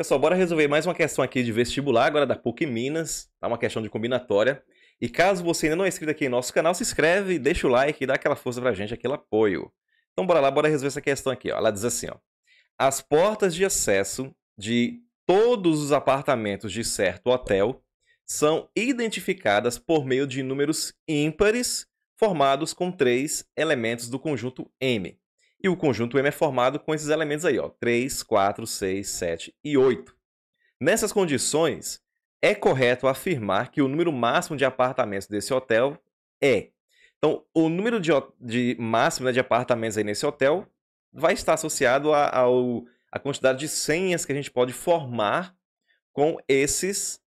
Pessoal, bora resolver mais uma questão aqui de vestibular, agora da PUC Minas, tá uma questão de combinatória. E caso você ainda não é inscrito aqui em nosso canal, se inscreve, deixa o like e dá aquela força pra gente, aquele apoio. Então bora lá, bora resolver essa questão aqui. Ó. Ela diz assim, ó. As portas de acesso de todos os apartamentos de certo hotel são identificadas por meio de números ímpares formados com três elementos do conjunto M. E o conjunto M é formado com esses elementos aí, ó, 3, 4, 6, 7 e 8. Nessas condições, é correto afirmar que o número máximo de apartamentos desse hotel é. Então, o número de, de máximo né, de apartamentos aí nesse hotel vai estar associado a, ao, a quantidade de senhas que a gente pode formar com esses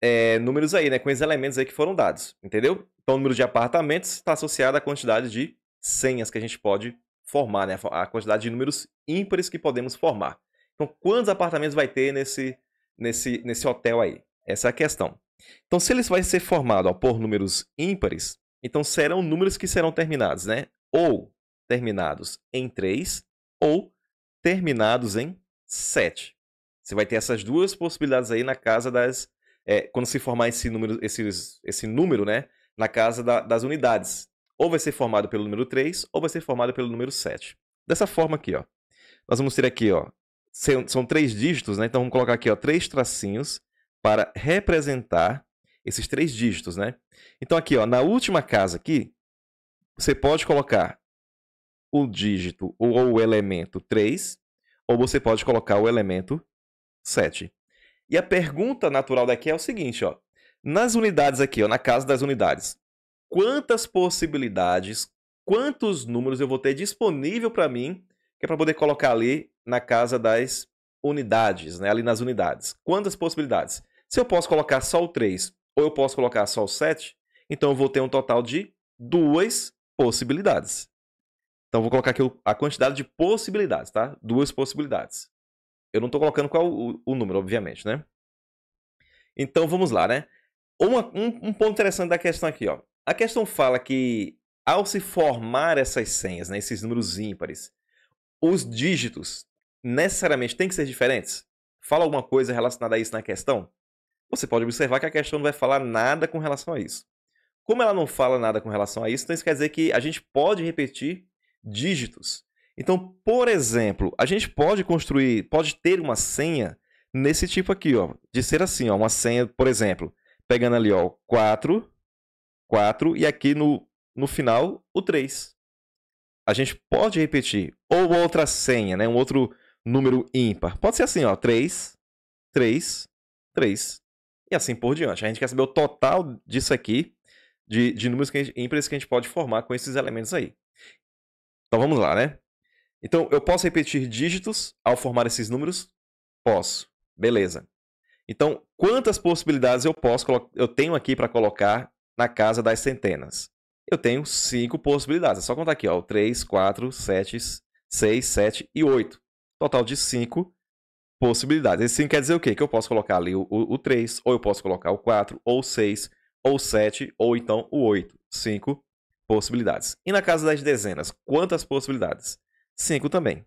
é, números aí, né? Com esses elementos aí que foram dados, entendeu? Então, o número de apartamentos está associado à quantidade de senhas que a gente pode formar, né? A quantidade de números ímpares que podemos formar. Então, quantos apartamentos vai ter nesse, nesse, nesse hotel aí? Essa é a questão. Então, se eles vai ser formado ó, por números ímpares, então serão números que serão terminados, né? Ou terminados em 3 ou terminados em 7. Você vai ter essas duas possibilidades aí na casa das. É, quando se formar esse número, esse, esse número, né? Na casa da, das unidades ou vai ser formado pelo número 3 ou vai ser formado pelo número 7. Dessa forma aqui, ó. Nós vamos ter aqui, ó, são três dígitos, né? Então vamos colocar aqui, ó, três tracinhos para representar esses três dígitos, né? Então aqui, ó, na última casa aqui, você pode colocar o dígito ou o elemento 3, ou você pode colocar o elemento 7. E a pergunta natural daqui é o seguinte, ó. Nas unidades aqui, ó, na casa das unidades, quantas possibilidades, quantos números eu vou ter disponível para mim, que é para poder colocar ali na casa das unidades, né? ali nas unidades. Quantas possibilidades? Se eu posso colocar só o 3 ou eu posso colocar só o 7, então eu vou ter um total de duas possibilidades. Então vou colocar aqui a quantidade de possibilidades, tá? Duas possibilidades. Eu não estou colocando qual o, o, número, obviamente, né? Então vamos lá, né? Uma, um, um ponto interessante da questão aqui, ó. A questão fala que ao se formar essas senhas, né, esses números ímpares, os dígitos necessariamente têm que ser diferentes? Fala alguma coisa relacionada a isso na questão? Você pode observar que a questão não vai falar nada com relação a isso. Como ela não fala nada com relação a isso, então isso quer dizer que a gente pode repetir dígitos. Então, por exemplo, a gente pode construir, pode ter uma senha nesse tipo aqui, ó, de ser assim, ó, uma senha, por exemplo, pegando ali, ó, 4, 4 e aqui no, no final o 3. A gente pode repetir. Ou outra senha, né? Um outro número ímpar. Pode ser assim, ó. 3, 3, 3. E assim por diante. A gente quer saber o total disso aqui, de, de números que gente, ímpares que a gente pode formar com esses elementos aí. Então vamos lá, né? Então eu posso repetir dígitos ao formar esses números? Posso. Beleza. Então, quantas possibilidades eu posso eu tenho aqui para colocar na casa das centenas. Eu tenho cinco possibilidades. É só contar aqui, ó. 3, 4, 7, 6, 7 e 8. Total de 5 possibilidades. Esse 5 quer dizer o quê? Que eu posso colocar ali o, o 3, ou eu posso colocar o 4, ou o 6, ou o 7, ou então o 8. 5 possibilidades. E na casa das dezenas, quantas possibilidades? 5 também.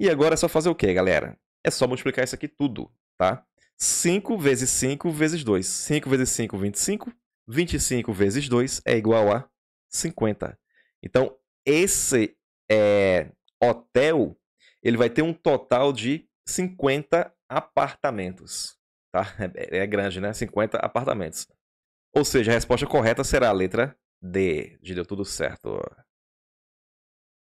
E agora é só fazer o quê, galera? É só multiplicar isso aqui tudo, tá? 5 vezes 5 vezes 2. 5 vezes 5, 25. 25 vezes 2 é igual a 50. Então, esse é, hotel, ele vai ter um total de 50 apartamentos. Tá? É, é, é grande, né? 50 apartamentos. Ou seja, a resposta correta será a letra D. De deu tudo certo.